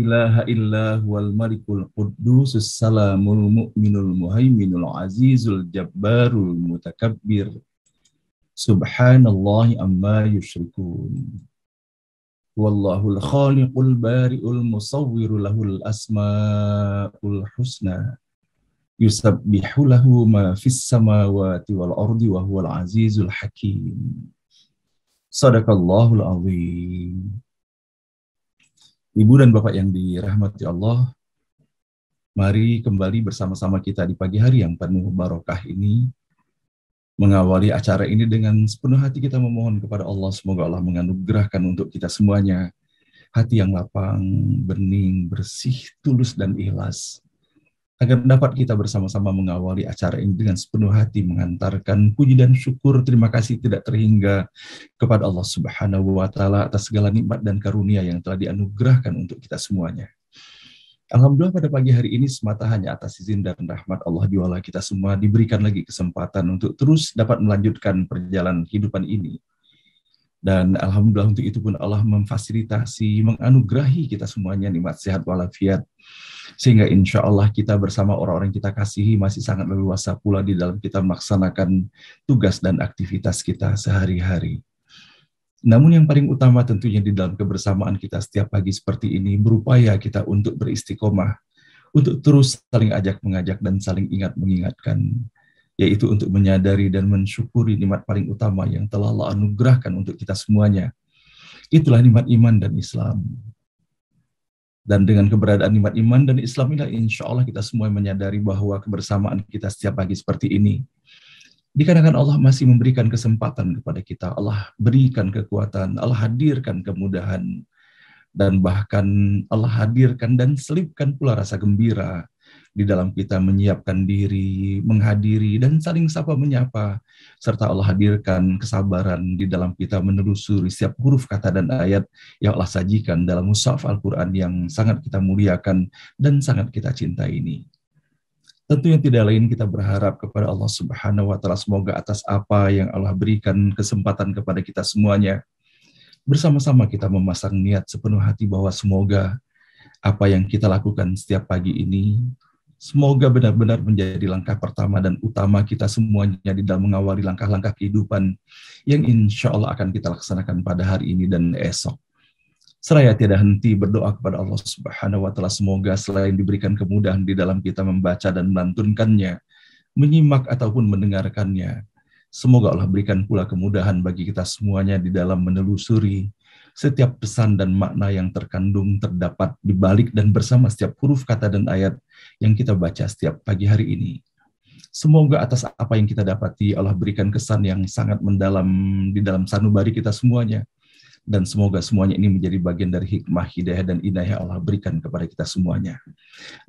إله إلا هو الملك القدوس السلام المؤمن المهيمن العزيز الجبار المتكبر سبحان الله أما يشركون والله الخالق البارئ المصور له الأسماء الحسنى يسبح له ما في السماوات والأرض وهو العزيز الحكيم صدق الله العظيم Ibu dan Bapak yang dirahmati Allah, mari kembali bersama-sama kita di pagi hari yang penuh barokah ini, mengawali acara ini dengan sepenuh hati kita memohon kepada Allah, semoga Allah menganugerahkan untuk kita semuanya hati yang lapang, bening, bersih, tulus, dan ikhlas, agar dapat kita bersama-sama mengawali acara ini dengan sepenuh hati mengantarkan puji dan syukur terima kasih tidak terhingga kepada Allah Subhanahu wa taala atas segala nikmat dan karunia yang telah dianugerahkan untuk kita semuanya. Alhamdulillah pada pagi hari ini semata hanya atas izin dan rahmat Allah diwala kita semua diberikan lagi kesempatan untuk terus dapat melanjutkan perjalanan kehidupan ini dan alhamdulillah untuk itu pun Allah memfasilitasi, menganugerahi kita semuanya nikmat sehat walafiat. Sehingga insya Allah kita bersama orang-orang kita kasihi masih sangat leluasa pula di dalam kita melaksanakan tugas dan aktivitas kita sehari-hari. Namun yang paling utama tentunya di dalam kebersamaan kita setiap pagi seperti ini berupaya kita untuk beristiqomah, untuk terus saling ajak mengajak dan saling ingat mengingatkan yaitu untuk menyadari dan mensyukuri nikmat paling utama yang telah Allah anugerahkan untuk kita semuanya. Itulah nikmat iman dan Islam. Dan dengan keberadaan nikmat iman dan Islam inilah insya Allah kita semua menyadari bahwa kebersamaan kita setiap pagi seperti ini. Dikarenakan Allah masih memberikan kesempatan kepada kita, Allah berikan kekuatan, Allah hadirkan kemudahan, dan bahkan Allah hadirkan dan selipkan pula rasa gembira di dalam kita menyiapkan diri, menghadiri, dan saling sapa menyapa, serta Allah hadirkan kesabaran di dalam kita menelusuri setiap huruf kata dan ayat yang Allah sajikan dalam mushaf Al-Quran yang sangat kita muliakan dan sangat kita cintai ini. Tentunya tidak lain kita berharap kepada Allah Subhanahu wa taala semoga atas apa yang Allah berikan kesempatan kepada kita semuanya bersama-sama kita memasang niat sepenuh hati bahwa semoga apa yang kita lakukan setiap pagi ini Semoga benar-benar menjadi langkah pertama dan utama kita semuanya di dalam mengawali langkah-langkah kehidupan yang insya Allah akan kita laksanakan pada hari ini dan esok. Seraya tidak henti berdoa kepada Allah Subhanahu wa taala semoga selain diberikan kemudahan di dalam kita membaca dan melantunkannya, menyimak ataupun mendengarkannya, semoga Allah berikan pula kemudahan bagi kita semuanya di dalam menelusuri, setiap pesan dan makna yang terkandung terdapat di balik dan bersama setiap huruf kata dan ayat yang kita baca setiap pagi hari ini. Semoga atas apa yang kita dapati Allah berikan kesan yang sangat mendalam di dalam sanubari kita semuanya. Dan semoga semuanya ini menjadi bagian dari hikmah, hidayah, dan inayah Allah berikan kepada kita semuanya.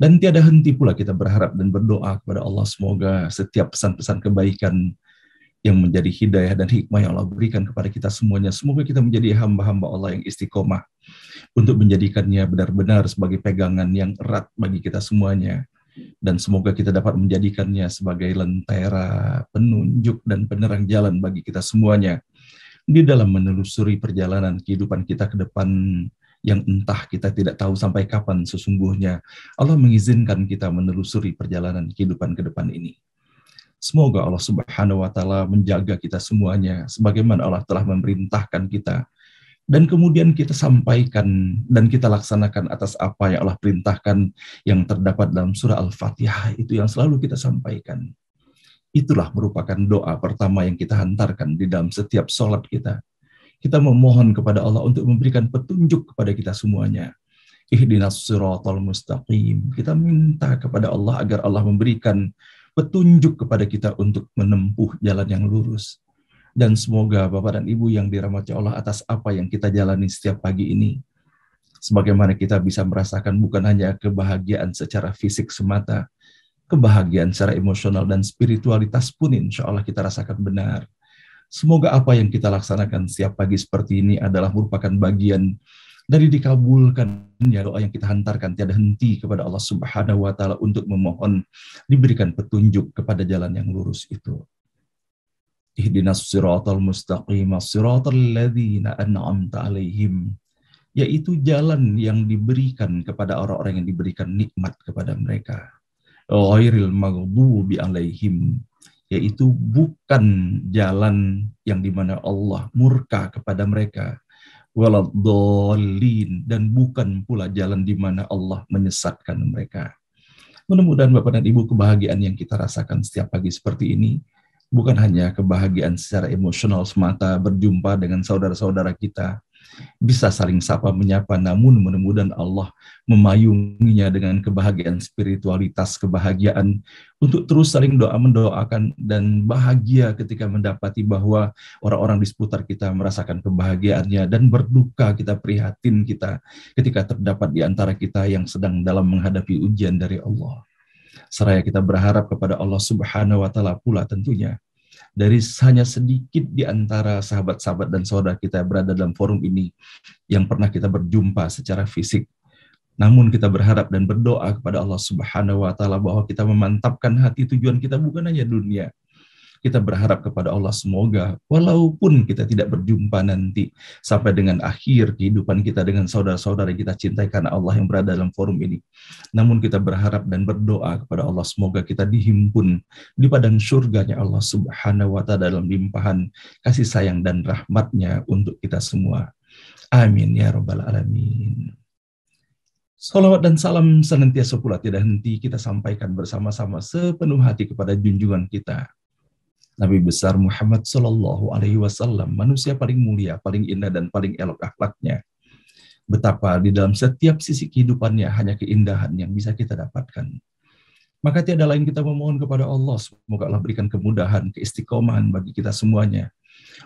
Dan tiada henti pula kita berharap dan berdoa kepada Allah semoga setiap pesan-pesan kebaikan yang menjadi hidayah dan hikmah yang Allah berikan kepada kita semuanya. Semoga kita menjadi hamba-hamba Allah yang istiqomah untuk menjadikannya benar-benar sebagai pegangan yang erat bagi kita semuanya. Dan semoga kita dapat menjadikannya sebagai lentera, penunjuk, dan penerang jalan bagi kita semuanya di dalam menelusuri perjalanan kehidupan kita ke depan yang entah kita tidak tahu sampai kapan sesungguhnya Allah mengizinkan kita menelusuri perjalanan kehidupan ke depan ini. Semoga Allah Subhanahu wa taala menjaga kita semuanya sebagaimana Allah telah memerintahkan kita dan kemudian kita sampaikan dan kita laksanakan atas apa yang Allah perintahkan yang terdapat dalam surah Al-Fatihah itu yang selalu kita sampaikan. Itulah merupakan doa pertama yang kita hantarkan di dalam setiap sholat kita. Kita memohon kepada Allah untuk memberikan petunjuk kepada kita semuanya. Ihdinas siratal mustaqim. Kita minta kepada Allah agar Allah memberikan petunjuk kepada kita untuk menempuh jalan yang lurus. Dan semoga Bapak dan Ibu yang dirahmati Allah atas apa yang kita jalani setiap pagi ini, sebagaimana kita bisa merasakan bukan hanya kebahagiaan secara fisik semata, kebahagiaan secara emosional dan spiritualitas pun insya Allah kita rasakan benar. Semoga apa yang kita laksanakan setiap pagi seperti ini adalah merupakan bagian dari dikabulkan ya doa yang kita hantarkan tiada henti kepada Allah Subhanahu wa taala untuk memohon diberikan petunjuk kepada jalan yang lurus itu. Ihdinas siratal mustaqim, siratal ladzina an'amta alaihim yaitu jalan yang diberikan kepada orang-orang yang diberikan nikmat kepada mereka. Ghairil maghdubi alaihim yaitu bukan jalan yang dimana Allah murka kepada mereka waladhalin dan bukan pula jalan di mana Allah menyesatkan mereka. Mudah-mudahan Bapak dan Ibu kebahagiaan yang kita rasakan setiap pagi seperti ini bukan hanya kebahagiaan secara emosional semata berjumpa dengan saudara-saudara kita, bisa saling sapa menyapa namun mudah-mudahan Allah memayunginya dengan kebahagiaan spiritualitas kebahagiaan untuk terus saling doa mendoakan dan bahagia ketika mendapati bahwa orang-orang di seputar kita merasakan kebahagiaannya dan berduka kita prihatin kita ketika terdapat di antara kita yang sedang dalam menghadapi ujian dari Allah seraya kita berharap kepada Allah Subhanahu wa taala pula tentunya dari hanya sedikit di antara sahabat-sahabat dan saudara kita berada dalam forum ini yang pernah kita berjumpa secara fisik. Namun kita berharap dan berdoa kepada Allah Subhanahu wa taala bahwa kita memantapkan hati tujuan kita bukan hanya dunia, kita berharap kepada Allah semoga walaupun kita tidak berjumpa nanti sampai dengan akhir kehidupan kita dengan saudara-saudara kita cintai karena Allah yang berada dalam forum ini. Namun kita berharap dan berdoa kepada Allah semoga kita dihimpun di padang surganya Allah Subhanahu wa taala dalam limpahan kasih sayang dan rahmatnya untuk kita semua. Amin ya rabbal alamin. Salawat dan salam senantiasa pula tidak henti kita sampaikan bersama-sama sepenuh hati kepada junjungan kita, Nabi besar Muhammad Shallallahu Alaihi Wasallam, manusia paling mulia, paling indah dan paling elok akhlaknya. Betapa di dalam setiap sisi kehidupannya hanya keindahan yang bisa kita dapatkan. Maka tiada lain kita memohon kepada Allah, semoga Allah berikan kemudahan, keistiqomahan bagi kita semuanya.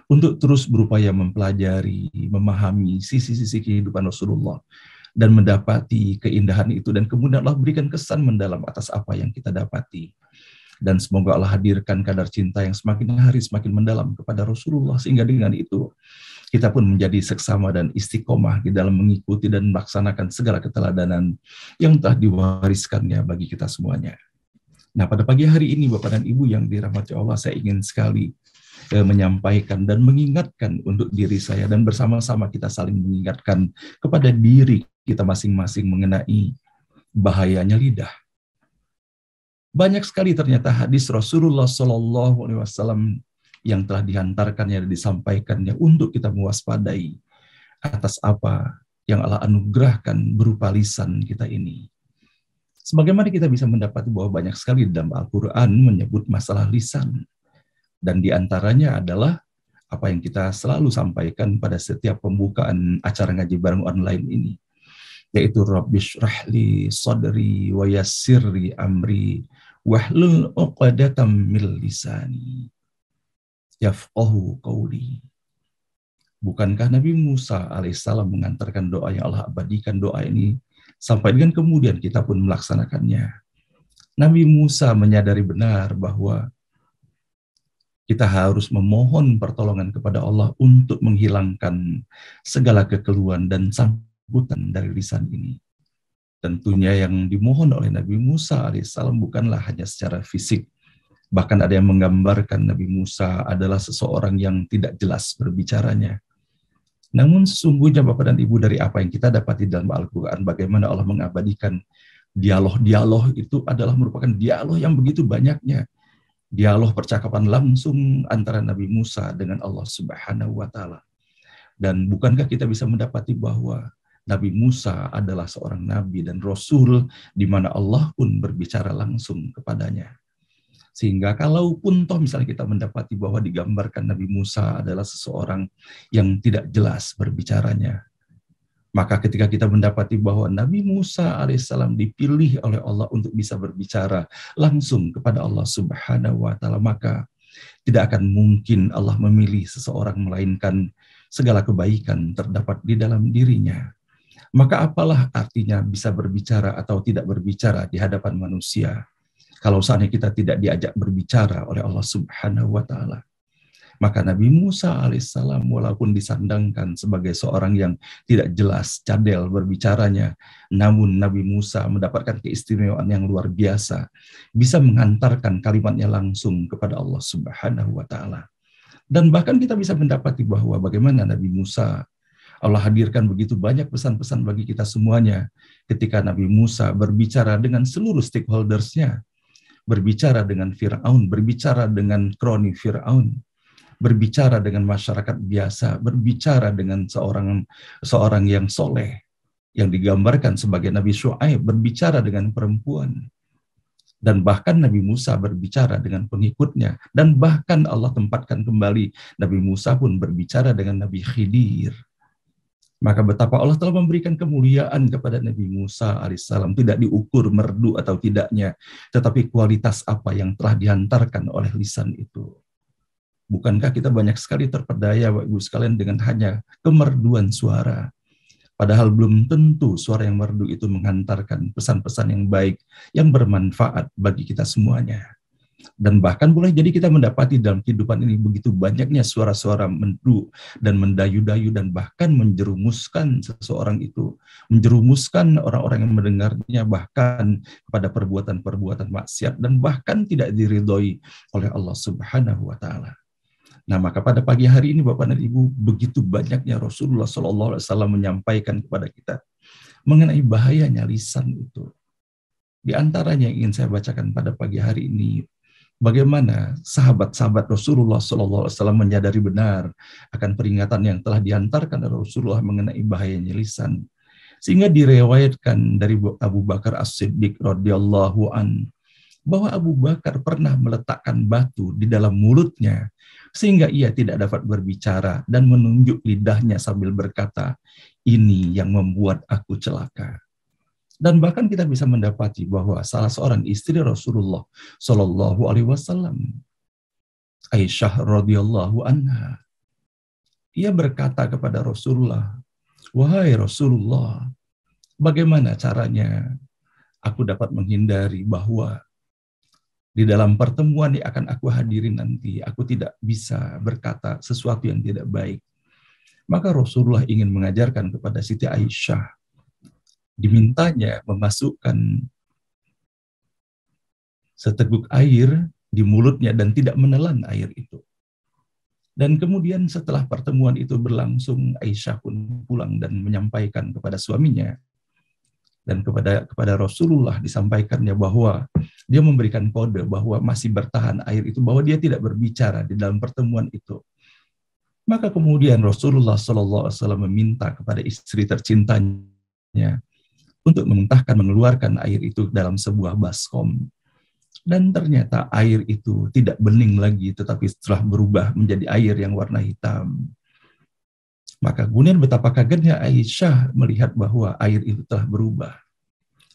Untuk terus berupaya mempelajari, memahami sisi-sisi kehidupan Rasulullah dan mendapati keindahan itu dan kemudian Allah berikan kesan mendalam atas apa yang kita dapati dan semoga Allah hadirkan kadar cinta yang semakin hari semakin mendalam kepada Rasulullah sehingga dengan itu kita pun menjadi seksama dan istiqomah di dalam mengikuti dan melaksanakan segala keteladanan yang telah diwariskannya bagi kita semuanya. Nah, pada pagi hari ini Bapak dan Ibu yang dirahmati Allah, saya ingin sekali eh, menyampaikan dan mengingatkan untuk diri saya dan bersama-sama kita saling mengingatkan kepada diri kita masing-masing mengenai bahayanya lidah banyak sekali ternyata hadis Rasulullah Shallallahu Alaihi Wasallam yang telah dihantarkannya dan disampaikannya untuk kita mewaspadai atas apa yang Allah anugerahkan berupa lisan kita ini. Sebagaimana kita bisa mendapati bahwa banyak sekali dalam Al-Quran menyebut masalah lisan. Dan diantaranya adalah apa yang kita selalu sampaikan pada setiap pembukaan acara ngaji bareng online ini. Yaitu Rabbish rahli sodri wa amri wahlul uqadatam mil lisani yafqahu qawli. Bukankah Nabi Musa alaihissalam mengantarkan doa yang Allah abadikan doa ini sampai dengan kemudian kita pun melaksanakannya. Nabi Musa menyadari benar bahwa kita harus memohon pertolongan kepada Allah untuk menghilangkan segala kekeluhan dan sangkutan dari lisan ini. Tentunya yang dimohon oleh Nabi Musa alaihissalam bukanlah hanya secara fisik. Bahkan ada yang menggambarkan Nabi Musa adalah seseorang yang tidak jelas berbicaranya. Namun sesungguhnya Bapak dan Ibu dari apa yang kita dapati dalam Al-Quran, bagaimana Allah mengabadikan dialog-dialog itu adalah merupakan dialog yang begitu banyaknya. Dialog percakapan langsung antara Nabi Musa dengan Allah Subhanahu wa Ta'ala. Dan bukankah kita bisa mendapati bahwa Nabi Musa adalah seorang nabi dan rasul di mana Allah pun berbicara langsung kepadanya. Sehingga kalaupun toh misalnya kita mendapati bahwa digambarkan Nabi Musa adalah seseorang yang tidak jelas berbicaranya, maka ketika kita mendapati bahwa Nabi Musa alaihissalam dipilih oleh Allah untuk bisa berbicara langsung kepada Allah subhanahu wa ta'ala, maka tidak akan mungkin Allah memilih seseorang melainkan segala kebaikan terdapat di dalam dirinya maka apalah artinya bisa berbicara atau tidak berbicara di hadapan manusia kalau seandainya kita tidak diajak berbicara oleh Allah Subhanahu wa taala. Maka Nabi Musa alaihissalam walaupun disandangkan sebagai seorang yang tidak jelas cadel berbicaranya, namun Nabi Musa mendapatkan keistimewaan yang luar biasa, bisa mengantarkan kalimatnya langsung kepada Allah Subhanahu wa taala. Dan bahkan kita bisa mendapati bahwa bagaimana Nabi Musa Allah hadirkan begitu banyak pesan-pesan bagi kita semuanya ketika Nabi Musa berbicara dengan seluruh stakeholdersnya, berbicara dengan Fir'aun, berbicara dengan kroni Fir'aun, berbicara dengan masyarakat biasa, berbicara dengan seorang seorang yang soleh, yang digambarkan sebagai Nabi Shu'aib, berbicara dengan perempuan, dan bahkan Nabi Musa berbicara dengan pengikutnya dan bahkan Allah tempatkan kembali Nabi Musa pun berbicara dengan Nabi Khidir maka betapa Allah telah memberikan kemuliaan kepada Nabi Musa alaihissalam. Tidak diukur merdu atau tidaknya, tetapi kualitas apa yang telah dihantarkan oleh lisan itu. Bukankah kita banyak sekali terpedaya, Bapak Ibu sekalian, dengan hanya kemerduan suara. Padahal belum tentu suara yang merdu itu menghantarkan pesan-pesan yang baik, yang bermanfaat bagi kita semuanya dan bahkan boleh jadi kita mendapati dalam kehidupan ini begitu banyaknya suara-suara mendu dan mendayu-dayu dan bahkan menjerumuskan seseorang itu, menjerumuskan orang-orang yang mendengarnya bahkan kepada perbuatan-perbuatan maksiat dan bahkan tidak diridhoi oleh Allah Subhanahu wa taala. Nah, maka pada pagi hari ini Bapak dan Ibu begitu banyaknya Rasulullah Shallallahu alaihi wasallam menyampaikan kepada kita mengenai bahayanya lisan itu. Di antaranya yang ingin saya bacakan pada pagi hari ini bagaimana sahabat-sahabat Rasulullah SAW menyadari benar akan peringatan yang telah diantarkan oleh Rasulullah mengenai bahayanya lisan. Sehingga direwayatkan dari Abu Bakar As-Siddiq radhiyallahu an bahwa Abu Bakar pernah meletakkan batu di dalam mulutnya sehingga ia tidak dapat berbicara dan menunjuk lidahnya sambil berkata, "Ini yang membuat aku celaka." Dan bahkan kita bisa mendapati bahwa salah seorang istri Rasulullah Shallallahu Alaihi Wasallam, Aisyah radhiyallahu anha, ia berkata kepada Rasulullah, wahai Rasulullah, bagaimana caranya aku dapat menghindari bahwa di dalam pertemuan yang akan aku hadiri nanti, aku tidak bisa berkata sesuatu yang tidak baik. Maka Rasulullah ingin mengajarkan kepada Siti Aisyah dimintanya memasukkan seteguk air di mulutnya dan tidak menelan air itu. Dan kemudian setelah pertemuan itu berlangsung, Aisyah pun pulang dan menyampaikan kepada suaminya dan kepada kepada Rasulullah disampaikannya bahwa dia memberikan kode bahwa masih bertahan air itu bahwa dia tidak berbicara di dalam pertemuan itu. Maka kemudian Rasulullah SAW meminta kepada istri tercintanya untuk memuntahkan, mengeluarkan air itu dalam sebuah baskom. Dan ternyata air itu tidak bening lagi, tetapi setelah berubah menjadi air yang warna hitam. Maka kemudian betapa kagetnya Aisyah melihat bahwa air itu telah berubah.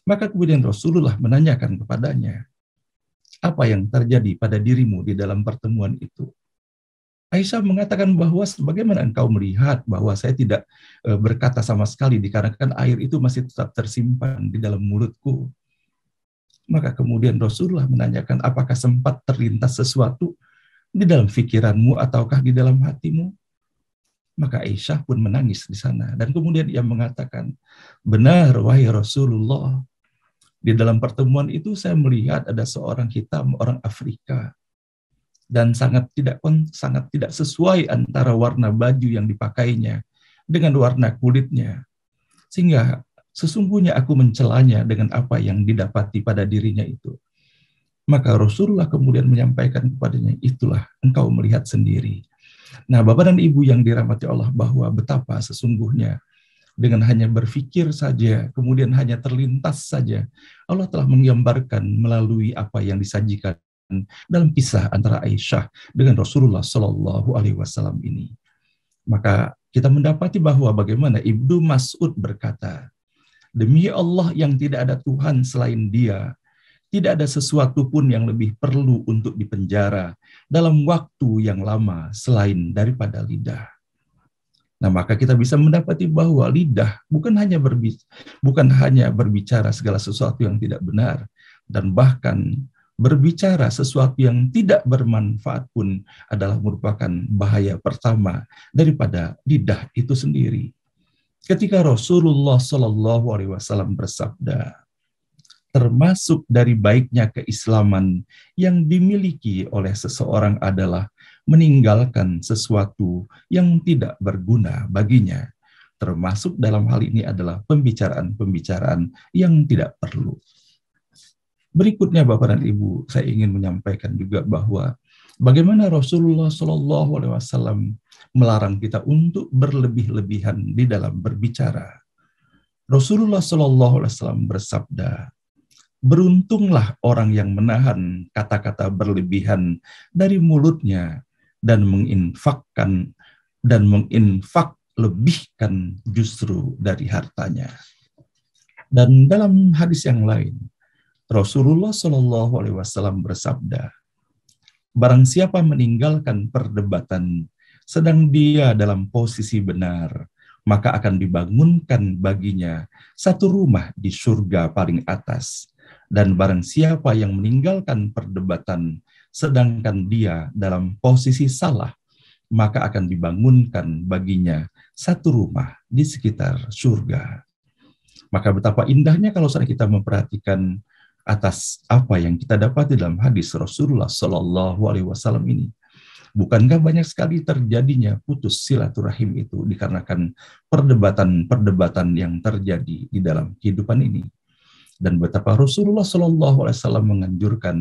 Maka kemudian Rasulullah menanyakan kepadanya, apa yang terjadi pada dirimu di dalam pertemuan itu? Aisyah mengatakan bahwa sebagaimana engkau melihat bahwa saya tidak eh, berkata sama sekali dikarenakan air itu masih tetap tersimpan di dalam mulutku. Maka kemudian Rasulullah menanyakan apakah sempat terlintas sesuatu di dalam pikiranmu ataukah di dalam hatimu? Maka Aisyah pun menangis di sana. Dan kemudian ia mengatakan, benar wahai Rasulullah. Di dalam pertemuan itu saya melihat ada seorang hitam, orang Afrika dan sangat tidak sangat tidak sesuai antara warna baju yang dipakainya dengan warna kulitnya. Sehingga sesungguhnya aku mencelanya dengan apa yang didapati pada dirinya itu. Maka Rasulullah kemudian menyampaikan kepadanya, itulah engkau melihat sendiri. Nah, Bapak dan Ibu yang dirahmati Allah bahwa betapa sesungguhnya dengan hanya berpikir saja, kemudian hanya terlintas saja, Allah telah menggambarkan melalui apa yang disajikan dalam kisah antara Aisyah dengan Rasulullah Shallallahu Alaihi Wasallam ini. Maka kita mendapati bahwa bagaimana Ibnu Mas'ud berkata, demi Allah yang tidak ada Tuhan selain Dia, tidak ada sesuatu pun yang lebih perlu untuk dipenjara dalam waktu yang lama selain daripada lidah. Nah, maka kita bisa mendapati bahwa lidah bukan hanya berbicara, bukan hanya berbicara segala sesuatu yang tidak benar dan bahkan berbicara sesuatu yang tidak bermanfaat pun adalah merupakan bahaya pertama daripada lidah itu sendiri. Ketika Rasulullah Shallallahu Alaihi Wasallam bersabda, termasuk dari baiknya keislaman yang dimiliki oleh seseorang adalah meninggalkan sesuatu yang tidak berguna baginya. Termasuk dalam hal ini adalah pembicaraan-pembicaraan yang tidak perlu. Berikutnya Bapak dan Ibu, saya ingin menyampaikan juga bahwa bagaimana Rasulullah Shallallahu Alaihi Wasallam melarang kita untuk berlebih-lebihan di dalam berbicara. Rasulullah Shallallahu Alaihi Wasallam bersabda, beruntunglah orang yang menahan kata-kata berlebihan dari mulutnya dan menginfakkan dan menginfak lebihkan justru dari hartanya. Dan dalam hadis yang lain, Rasulullah Shallallahu Alaihi Wasallam bersabda, "Barang siapa meninggalkan perdebatan, sedang dia dalam posisi benar, maka akan dibangunkan baginya satu rumah di surga paling atas. Dan barang siapa yang meninggalkan perdebatan, sedangkan dia dalam posisi salah, maka akan dibangunkan baginya satu rumah di sekitar surga." Maka betapa indahnya kalau saat kita memperhatikan atas apa yang kita dapat dalam hadis Rasulullah Shallallahu Alaihi Wasallam ini. Bukankah banyak sekali terjadinya putus silaturahim itu dikarenakan perdebatan-perdebatan yang terjadi di dalam kehidupan ini? Dan betapa Rasulullah Shallallahu Alaihi Wasallam menganjurkan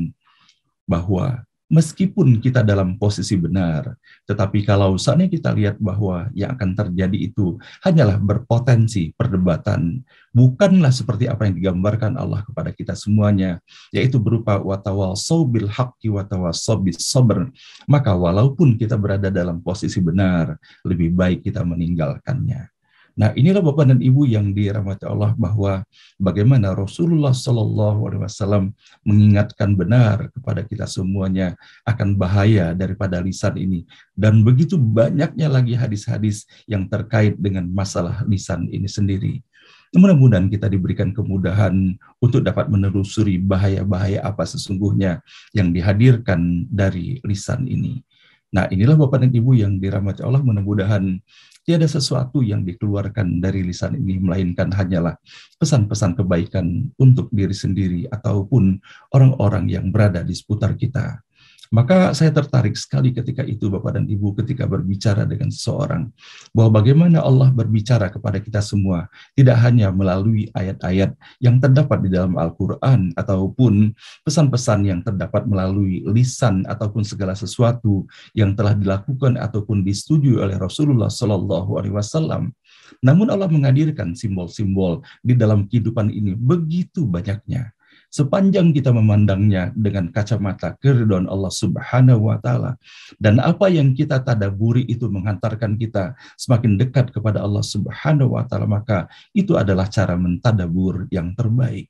bahwa meskipun kita dalam posisi benar, tetapi kalau saatnya kita lihat bahwa yang akan terjadi itu hanyalah berpotensi perdebatan, bukanlah seperti apa yang digambarkan Allah kepada kita semuanya, yaitu berupa watawal sobil haqqi watawal sobis sober. Maka walaupun kita berada dalam posisi benar, lebih baik kita meninggalkannya. Nah, inilah Bapak dan Ibu yang dirahmati Allah bahwa bagaimana Rasulullah Shallallahu alaihi wasallam mengingatkan benar kepada kita semuanya akan bahaya daripada lisan ini dan begitu banyaknya lagi hadis-hadis yang terkait dengan masalah lisan ini sendiri. Mudah-mudahan kita diberikan kemudahan untuk dapat menelusuri bahaya-bahaya apa sesungguhnya yang dihadirkan dari lisan ini. Nah, inilah Bapak dan Ibu yang dirahmati Allah. Mudah-mudahan Tiada sesuatu yang dikeluarkan dari lisan ini melainkan hanyalah pesan-pesan kebaikan untuk diri sendiri ataupun orang-orang yang berada di seputar kita. Maka saya tertarik sekali ketika itu Bapak dan Ibu ketika berbicara dengan seseorang bahwa bagaimana Allah berbicara kepada kita semua tidak hanya melalui ayat-ayat yang terdapat di dalam Al-Qur'an ataupun pesan-pesan yang terdapat melalui lisan ataupun segala sesuatu yang telah dilakukan ataupun disetujui oleh Rasulullah Shallallahu alaihi wasallam. Namun Allah menghadirkan simbol-simbol di dalam kehidupan ini begitu banyaknya sepanjang kita memandangnya dengan kacamata keridhaan Allah Subhanahu wa taala dan apa yang kita tadaburi itu menghantarkan kita semakin dekat kepada Allah Subhanahu wa taala maka itu adalah cara mentadabur yang terbaik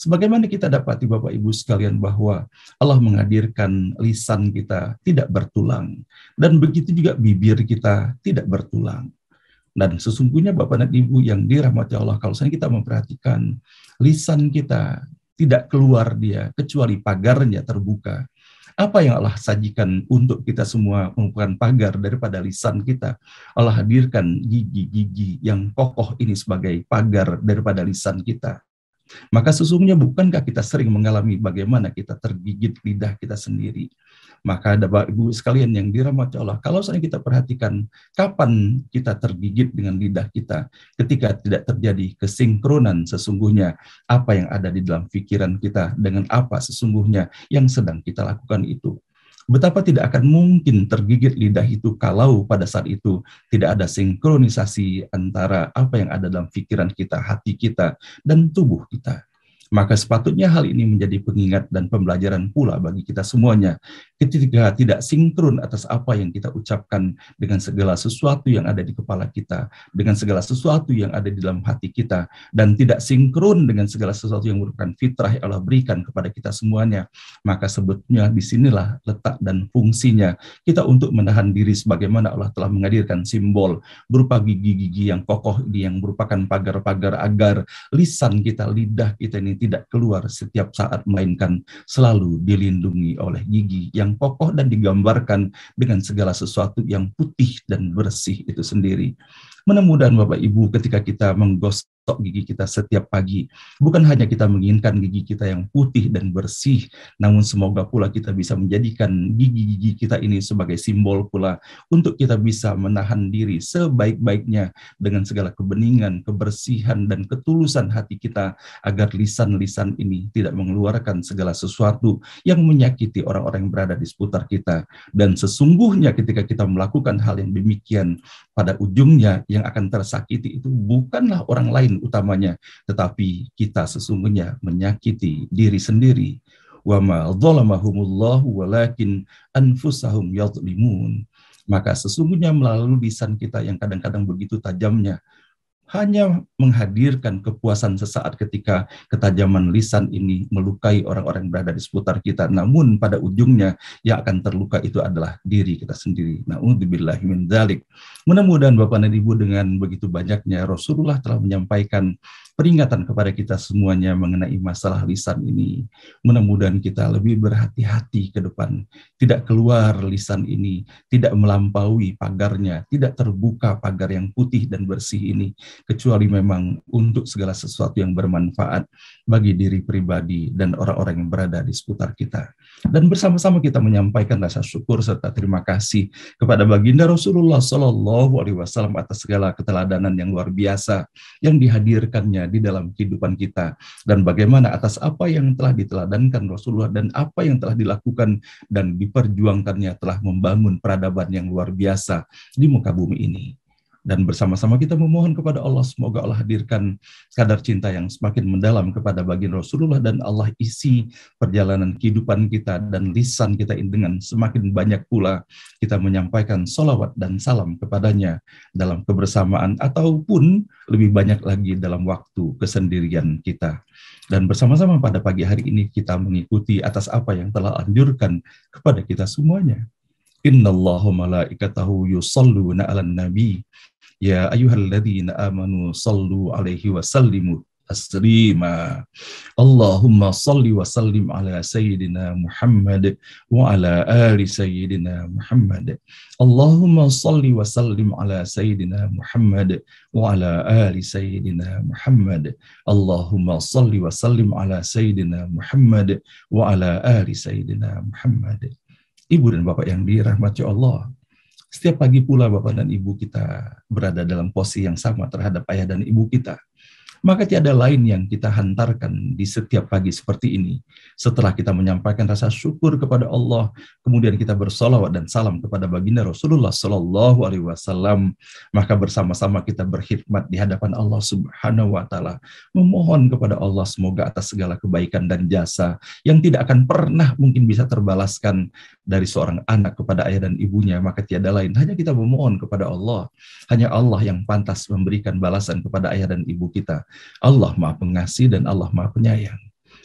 Sebagaimana kita dapati Bapak Ibu sekalian bahwa Allah menghadirkan lisan kita tidak bertulang dan begitu juga bibir kita tidak bertulang. Dan sesungguhnya Bapak dan Ibu yang dirahmati Allah kalau misalnya kita memperhatikan lisan kita tidak keluar dia kecuali pagarnya terbuka. Apa yang Allah sajikan untuk kita semua melakukan pagar daripada lisan kita. Allah hadirkan gigi-gigi yang kokoh ini sebagai pagar daripada lisan kita. Maka sesungguhnya bukankah kita sering mengalami bagaimana kita tergigit lidah kita sendiri? Maka Bapak Ibu sekalian yang dirahmati Allah, kalau saya kita perhatikan kapan kita tergigit dengan lidah kita ketika tidak terjadi kesinkronan sesungguhnya apa yang ada di dalam pikiran kita dengan apa sesungguhnya yang sedang kita lakukan itu betapa tidak akan mungkin tergigit lidah itu kalau pada saat itu tidak ada sinkronisasi antara apa yang ada dalam pikiran kita, hati kita, dan tubuh kita. Maka sepatutnya hal ini menjadi pengingat dan pembelajaran pula bagi kita semuanya ketika tidak sinkron atas apa yang kita ucapkan dengan segala sesuatu yang ada di kepala kita, dengan segala sesuatu yang ada di dalam hati kita, dan tidak sinkron dengan segala sesuatu yang merupakan fitrah yang Allah berikan kepada kita semuanya, maka sebetulnya disinilah letak dan fungsinya kita untuk menahan diri sebagaimana Allah telah menghadirkan simbol berupa gigi-gigi yang kokoh ini yang merupakan pagar-pagar agar lisan kita, lidah kita ini tidak keluar setiap saat melainkan selalu dilindungi oleh gigi yang yang kokoh dan digambarkan dengan segala sesuatu yang putih dan bersih itu sendiri. menemukan Bapak Ibu ketika kita menggosok stok gigi kita setiap pagi. Bukan hanya kita menginginkan gigi kita yang putih dan bersih, namun semoga pula kita bisa menjadikan gigi-gigi kita ini sebagai simbol pula untuk kita bisa menahan diri sebaik-baiknya dengan segala kebeningan, kebersihan, dan ketulusan hati kita agar lisan-lisan ini tidak mengeluarkan segala sesuatu yang menyakiti orang-orang yang berada di seputar kita. Dan sesungguhnya ketika kita melakukan hal yang demikian, pada ujungnya yang akan tersakiti itu bukanlah orang lain utamanya, tetapi kita sesungguhnya menyakiti diri sendiri. walakin anfusahum Maka sesungguhnya melalui lisan kita yang kadang-kadang begitu tajamnya, hanya menghadirkan kepuasan sesaat ketika ketajaman lisan ini melukai orang-orang yang berada di seputar kita. Namun pada ujungnya yang akan terluka itu adalah diri kita sendiri. Na'udzubillahi min dzalik. Mudah-mudahan Bapak dan Ibu dengan begitu banyaknya Rasulullah telah menyampaikan peringatan kepada kita semuanya mengenai masalah lisan ini. Mudah-mudahan kita lebih berhati-hati ke depan, tidak keluar lisan ini, tidak melampaui pagarnya, tidak terbuka pagar yang putih dan bersih ini, kecuali memang untuk segala sesuatu yang bermanfaat bagi diri pribadi dan orang-orang yang berada di seputar kita. Dan bersama-sama kita menyampaikan rasa syukur serta terima kasih kepada baginda Rasulullah Shallallahu Alaihi Wasallam atas segala keteladanan yang luar biasa yang dihadirkannya terjadi dalam kehidupan kita dan bagaimana atas apa yang telah diteladankan Rasulullah dan apa yang telah dilakukan dan diperjuangkannya telah membangun peradaban yang luar biasa di muka bumi ini dan bersama-sama kita memohon kepada Allah semoga Allah hadirkan kadar cinta yang semakin mendalam kepada baginda Rasulullah dan Allah isi perjalanan kehidupan kita dan lisan kita dengan semakin banyak pula kita menyampaikan sholawat dan salam kepadanya dalam kebersamaan ataupun lebih banyak lagi dalam waktu kesendirian kita dan bersama-sama pada pagi hari ini kita mengikuti atas apa yang telah anjurkan kepada kita semuanya Innallaha malaikatahu yusalluna 'alan nabi ya ayyuhalladzina amanu sallu 'alaihi wa sallimu taslima. Allahumma salli wa sallim ala sayyidina Muhammad wa ala ali sayyidina Muhammad. Allahumma salli wa sallim ala sayyidina Muhammad wa ala ali sayyidina Muhammad. Allahumma salli wa sallim ala sayyidina Muhammad wa ala ali sayyidina Muhammad ibu dan bapak yang dirahmati Allah. Setiap pagi pula bapak dan ibu kita berada dalam posisi yang sama terhadap ayah dan ibu kita maka tiada lain yang kita hantarkan di setiap pagi seperti ini. Setelah kita menyampaikan rasa syukur kepada Allah, kemudian kita bersolawat dan salam kepada baginda Rasulullah Shallallahu Alaihi Wasallam, maka bersama-sama kita berkhidmat di hadapan Allah Subhanahu Wa Taala, memohon kepada Allah semoga atas segala kebaikan dan jasa yang tidak akan pernah mungkin bisa terbalaskan dari seorang anak kepada ayah dan ibunya, maka tiada lain hanya kita memohon kepada Allah, hanya Allah yang pantas memberikan balasan kepada ayah dan ibu kita. Allah Maha Pengasih dan Allah Maha Penyayang.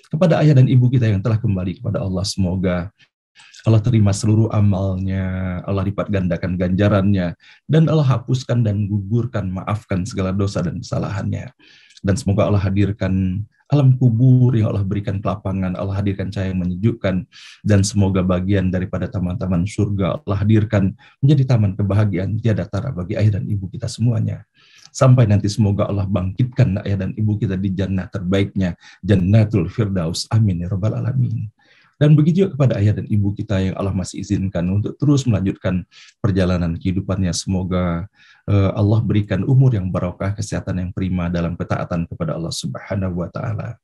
Kepada ayah dan ibu kita yang telah kembali kepada Allah, semoga Allah terima seluruh amalnya, Allah lipat gandakan ganjarannya, dan Allah hapuskan dan gugurkan, maafkan segala dosa dan kesalahannya. Dan semoga Allah hadirkan alam kubur yang Allah berikan kelapangan, Allah hadirkan cahaya yang menyejukkan, dan semoga bagian daripada taman-taman surga Allah hadirkan menjadi taman kebahagiaan tiada tara bagi ayah dan ibu kita semuanya sampai nanti semoga Allah bangkitkan ayah dan ibu kita di jannah terbaiknya jannatul firdaus amin ya rabbal alamin dan begitu juga kepada ayah dan ibu kita yang Allah masih izinkan untuk terus melanjutkan perjalanan kehidupannya. Semoga eh, Allah berikan umur yang barokah, kesehatan yang prima dalam ketaatan kepada Allah Subhanahu wa taala.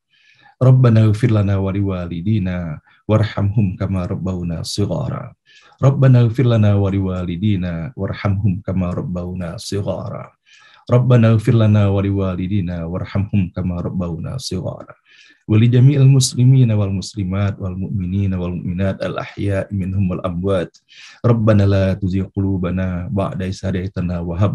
Rabbana ighfir lana wa liwalidina warhamhum kama rabbawna shighara. Rabbana ighfir lana wa liwalidina warhamhum kama rabbawna shighara. Rabbana ighfir lana wa liwalidina warhamhum kama rabbawna siwara. Wa li jami'il muslimina wal muslimat wal mu'minina wal mu'minat al ahya minhum wal amwat. Rabbana la tuzigh qulubana ba'da idh hadaytana wa hab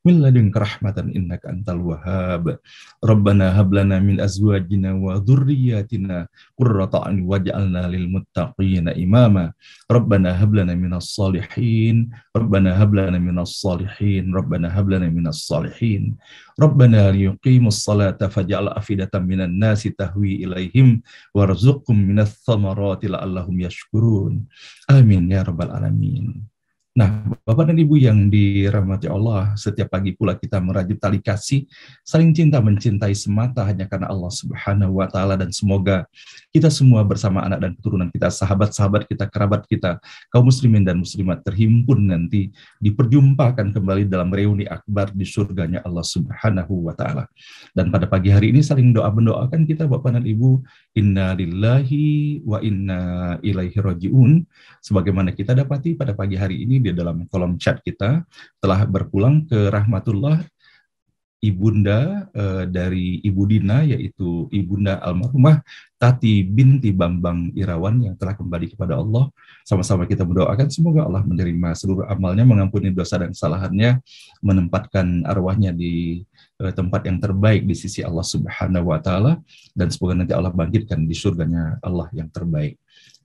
min ladunka rahmatan innaka antal wahhab rabbana hab lana min azwajina wa dhurriyyatina qurrata a'yun waj'alna lil muttaqina imama rabbana hab lana minas salihin rabbana hab lana minas salihin rabbana hab lana minas salihin rabbana liyuqimus salata faj'al afidatan minan nasi tahwi ilaihim warzuqhum minas thamarati la'allahum yashkurun amin ya rabbal alamin Nah, Bapak dan Ibu yang dirahmati Allah, setiap pagi pula kita merajut tali kasih, saling cinta mencintai semata hanya karena Allah Subhanahu wa taala dan semoga kita semua bersama anak dan keturunan kita, sahabat-sahabat kita, kerabat kita, kaum muslimin dan muslimat terhimpun nanti diperjumpakan kembali dalam reuni akbar di surganya Allah Subhanahu wa taala. Dan pada pagi hari ini saling doa mendoakan kita Bapak dan Ibu, inna lillahi wa inna ilaihi rajiun sebagaimana kita dapati pada pagi hari ini di dalam kolom chat kita telah berpulang ke rahmatullah ibunda e, dari Ibu Dina yaitu Ibunda almarhumah Tati binti Bambang Irawan yang telah kembali kepada Allah. Sama-sama kita mendoakan semoga Allah menerima seluruh amalnya, mengampuni dosa dan kesalahannya, menempatkan arwahnya di e, tempat yang terbaik di sisi Allah Subhanahu wa taala dan semoga nanti Allah bangkitkan di surganya Allah yang terbaik.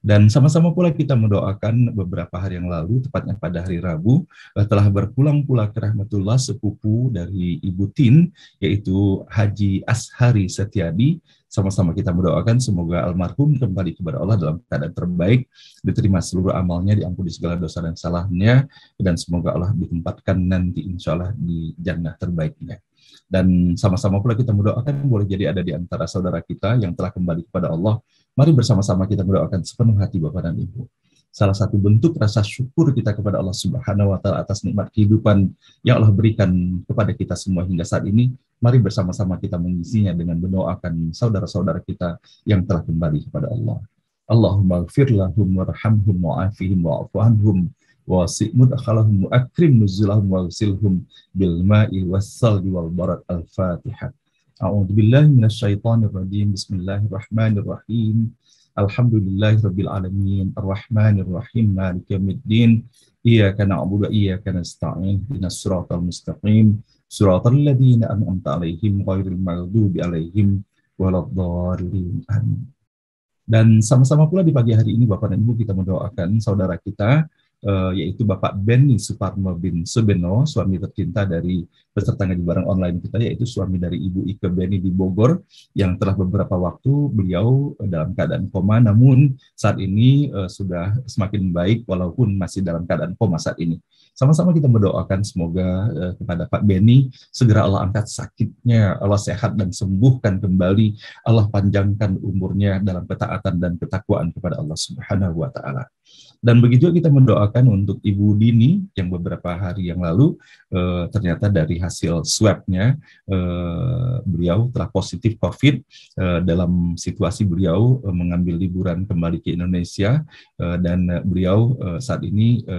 Dan sama-sama pula kita mendoakan beberapa hari yang lalu, tepatnya pada hari Rabu, eh, telah berpulang pula ke rahmatullah sepupu dari Ibu Tin, yaitu Haji Ashari Setiadi. Sama-sama kita mendoakan semoga almarhum kembali kepada Allah dalam keadaan terbaik, diterima seluruh amalnya, diampuni segala dosa dan salahnya, dan semoga Allah ditempatkan nanti insya Allah di jannah terbaiknya dan sama-sama pula kita mendoakan boleh jadi ada di antara saudara kita yang telah kembali kepada Allah Mari bersama-sama kita mendoakan sepenuh hati Bapak dan Ibu. Salah satu bentuk rasa syukur kita kepada Allah Subhanahu wa taala atas nikmat kehidupan yang Allah berikan kepada kita semua hingga saat ini, mari bersama-sama kita mengisinya dengan mendoakan saudara-saudara kita yang telah kembali kepada Allah. Allahumma gfir lahum warhamhum wa'afihim wa'afu anhum wasi mudakhalahum akrim nuzulahum wa silhum bil ma'i was wal barat al-fatihah. أعوذ بالله من الشيطان الرجيم بسم الله الرحمن الرحيم الحمد لله رب العالمين الرحمن الرحيم مالك يوم الدين إياك نعبد وإياك نستعين اهدنا الصراط المستقيم صراط الذين أنعمت عليهم Dan sama-sama pula di pagi hari ini Bapak dan Ibu kita mendoakan saudara kita uh, yaitu Bapak Benny Suparno bin Subeno, suami tercinta dari peserta ngaji bareng online kita, yaitu suami dari Ibu Ike Benny di Bogor, yang telah beberapa waktu beliau eh, dalam keadaan koma, namun saat ini uh, sudah semakin baik walaupun masih dalam keadaan koma saat ini. Sama-sama kita mendoakan semoga uh, kepada Pak Benny segera Allah angkat sakitnya, Allah sehat dan sembuhkan kembali, Allah panjangkan umurnya dalam ketaatan dan ketakwaan kepada Allah Subhanahu wa taala. Dan begitu kita mendoakan untuk Ibu Dini yang beberapa hari yang lalu e, ternyata dari hasil swabnya e, beliau telah positif COVID e, dalam situasi beliau e, mengambil liburan kembali ke Indonesia e, dan beliau e, saat ini e,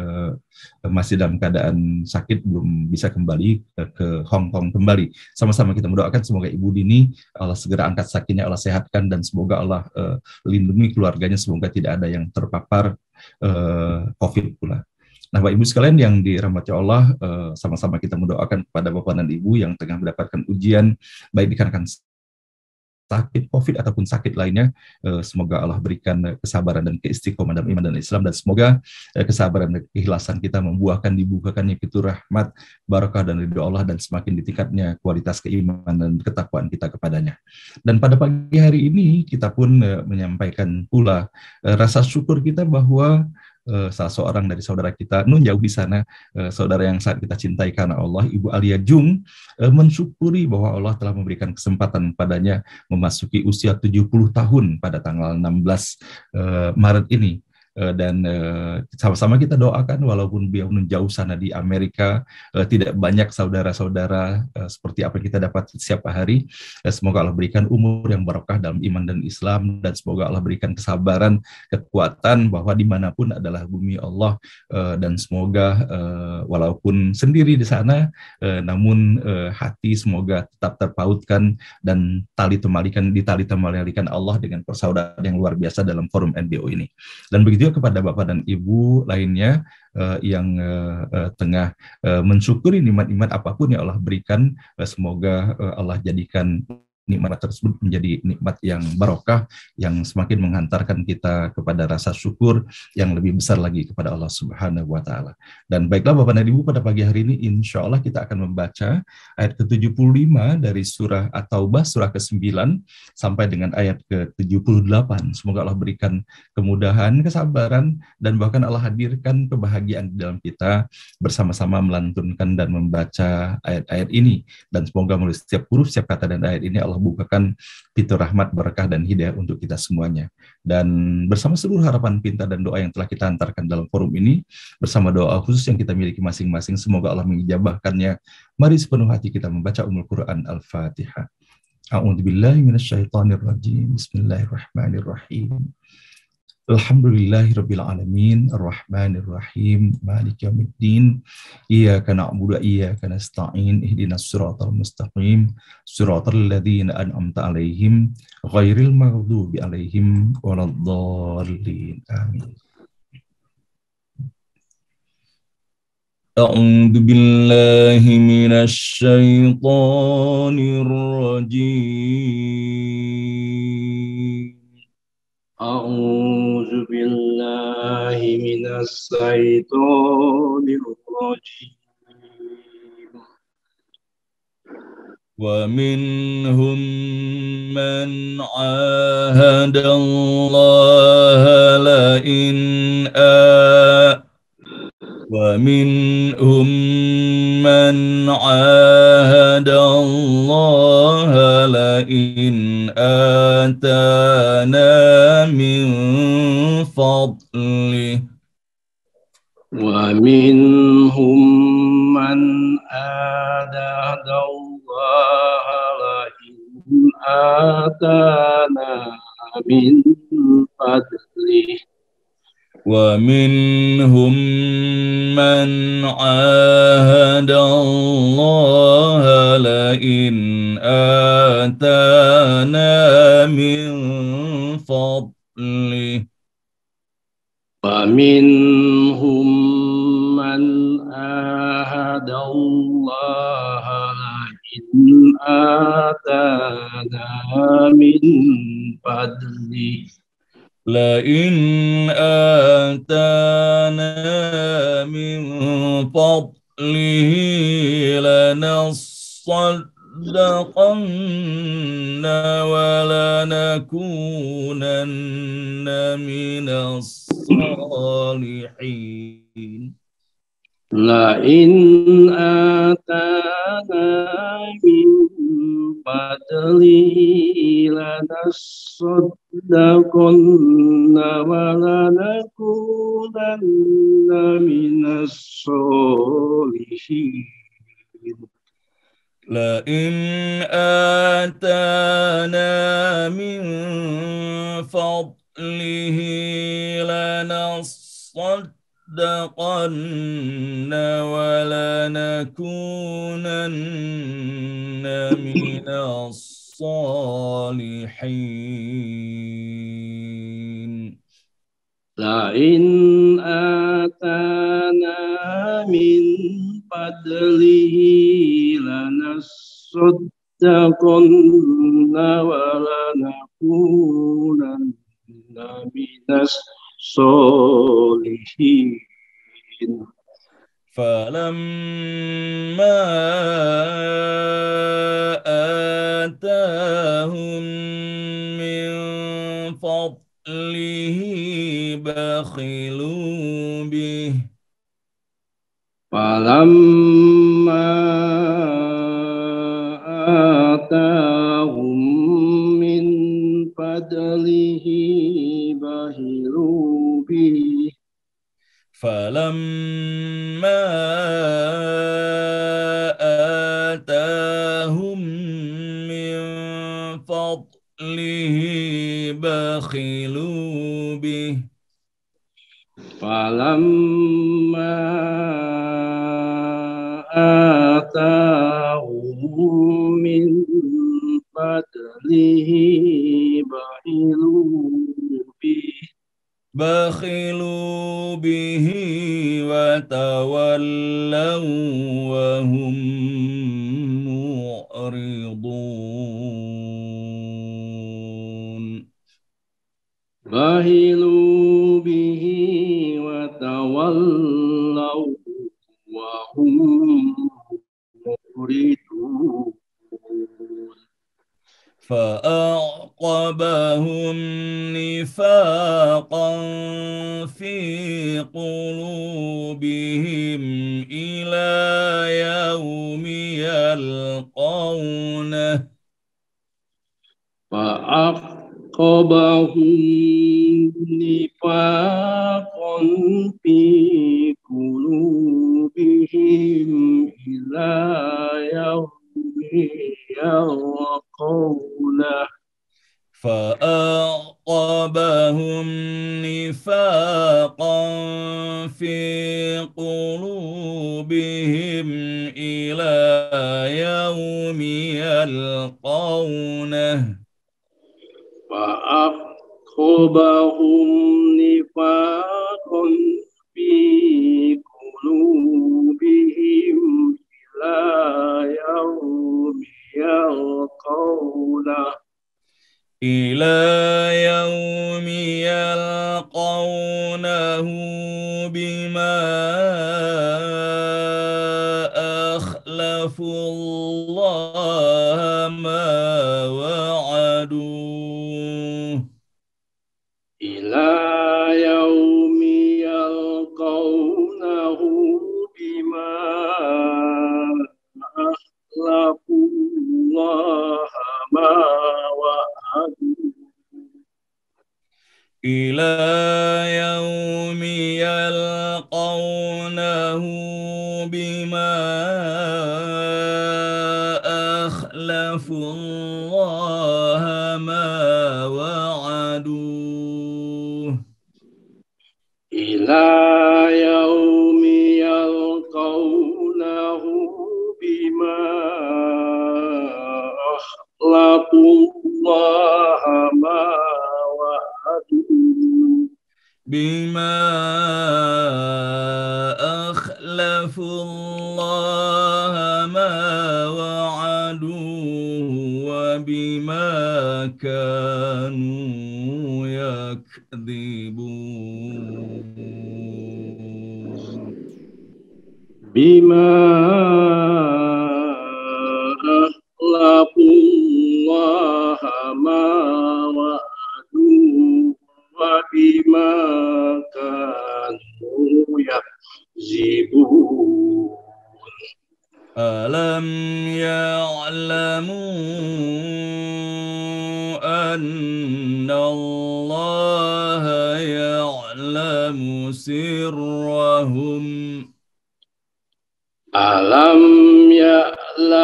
masih dalam keadaan sakit belum bisa kembali e, ke Hong Kong kembali. Sama-sama kita mendoakan semoga Ibu Dini Allah segera angkat sakitnya, Allah sehatkan dan semoga Allah e, lindungi keluarganya semoga tidak ada yang terpapar uh, COVID pula. Nah, Bapak Ibu sekalian yang dirahmati Allah, sama eh, sama-sama kita mendoakan kepada Bapak dan Ibu yang tengah mendapatkan ujian baik dikarenakan sakit COVID ataupun sakit lainnya. Eh, semoga Allah berikan eh, kesabaran dan keistiqomah dalam iman dan Islam dan semoga eh, kesabaran dan keikhlasan kita membuahkan dibukakannya pintu rahmat, barokah dan ridho Allah dan semakin ditingkatnya kualitas keimanan dan ketakwaan kita kepadanya. Dan pada pagi hari ini kita pun menyampaikan pula rasa syukur kita bahwa uh, salah seorang dari saudara kita nun jauh di sana uh, saudara yang saat kita cintai karena Allah Ibu Alia Jung uh, mensyukuri bahwa Allah telah memberikan kesempatan padanya memasuki usia 70 tahun pada tanggal 16 uh, Maret ini Eh, dan eh, sama-sama kita doakan walaupun beliau menjauh sana di Amerika eh, tidak banyak saudara-saudara seperti apa yang kita dapat setiap hari semoga Allah berikan umur yang barokah dalam iman dan Islam dan semoga Allah berikan kesabaran kekuatan bahwa dimanapun adalah bumi Allah dan semoga walaupun sendiri di sana namun hati semoga tetap terpautkan dan tali temalikan ditali temalikan Allah dengan persaudaraan yang luar biasa dalam forum NBO ini dan begitu juga kepada Bapak dan Ibu lainnya uh, yang uh, uh, tengah uh, mensyukuri nikmat-nikmat apapun yang Allah berikan. Uh, semoga uh, Allah jadikan nikmat tersebut menjadi nikmat yang barokah yang semakin menghantarkan kita kepada rasa syukur yang lebih besar lagi kepada Allah Subhanahu wa taala. Dan baiklah Bapak dan Ibu pada pagi hari ini insya Allah kita akan membaca ayat ke-75 dari surah At-Taubah surah ke-9 sampai dengan ayat ke-78. Semoga Allah berikan kemudahan, kesabaran dan bahkan Allah hadirkan kebahagiaan di dalam kita bersama-sama melantunkan dan membaca ayat-ayat ini dan semoga melalui setiap huruf, setiap kata dan ayat ini Allah Allah bukakan pintu rahmat, berkah, dan hidayah untuk kita semuanya. Dan bersama seluruh harapan pinta dan doa yang telah kita antarkan dalam forum ini, bersama doa khusus yang kita miliki masing-masing, semoga Allah mengijabahkannya. Mari sepenuh hati kita membaca Ummul Quran Al-Fatihah. A'udzubillahiminasyaitanirrajim. Bismillahirrahmanirrahim. Alhamdulillahirrabbilalamin, Ar-Rahmanirrahim, Malik Yawmiddin, Iyaka na'budu, Iyaka nasta'in, Ihdinas suratal mustaqim, suratal ladhina an'amta alaihim, Ghairil maghdubi alaihim, Waladhalin. Amin. أعوذ بالله من الشيطان أعوذ بالله من الشيطان الرجيم ومنهم من عاهد الله لئن آه ومنهم من عاهد الله لئن آتاه ومنهم من آداد الله لئن آتانا من فضله ومنهم من عاهد الله لئن آتانا من فضله ومن آتانا من فضله لئن آتانا من فضله لنصدقن ولنكونن من الصالحين لئن آتانا ولا ولنكونن من الصالحين لئن آتانا من فضله لنصدقن ولنكونن من الصالحين الصالحين لئن آتانا من فضله لنصدقن ولنكونن من الصالحين فلما آتاهم من فضله بخلوا به فلما آتاهم من فضله بخلوا به فلما فلما آتاهم من فضله بخلوا به بخلوا فأعقبهم نفاقا في قلوبهم إلى يوم يلقونه فأعقبهم نفاقا في قلوبهم إلى يوم يلقونه أصابهم نفاق في قلوبهم لا يوم يلقونه إلى إلى يوم يلقونه بما بما أخلقوا الله ما وعدوه وبما كانوا يكذبون ألم يعلموا أن الله يعلم سرهم ألم يعلموا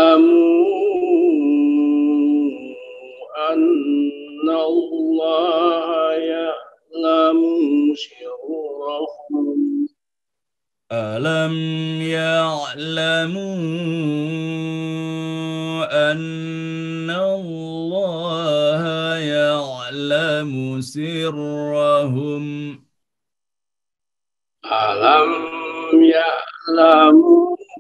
أن الله يعلم سرهم ألم يعلموا أن الله يعلم سرهم ألم يعلموا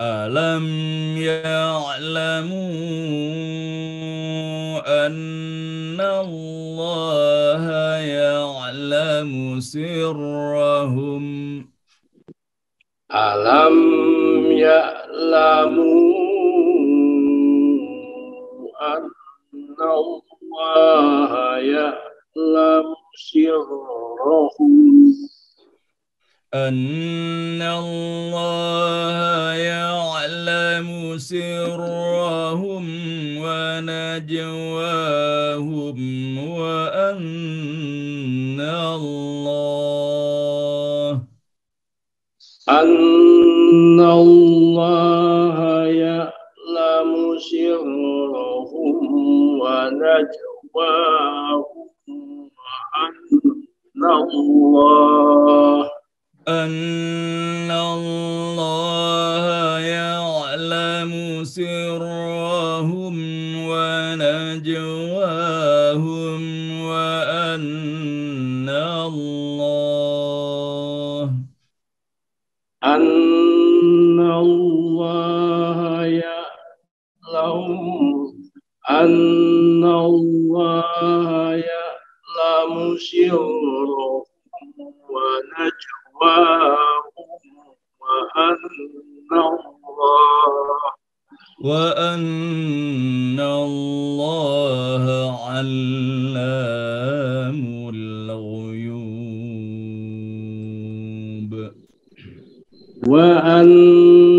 ألم يعلموا أن الله يعلم سرهم ألم يعلموا أن الله يعلم سرهم أن الله سرهم ونجواهم وأن الله أن الله يعلم سرهم ونجواهم وأن الله أن الله نجواهم وأن الله أن الله يعلم أن الله يعلم سرهم ونجواهم وأن الله وأن وأن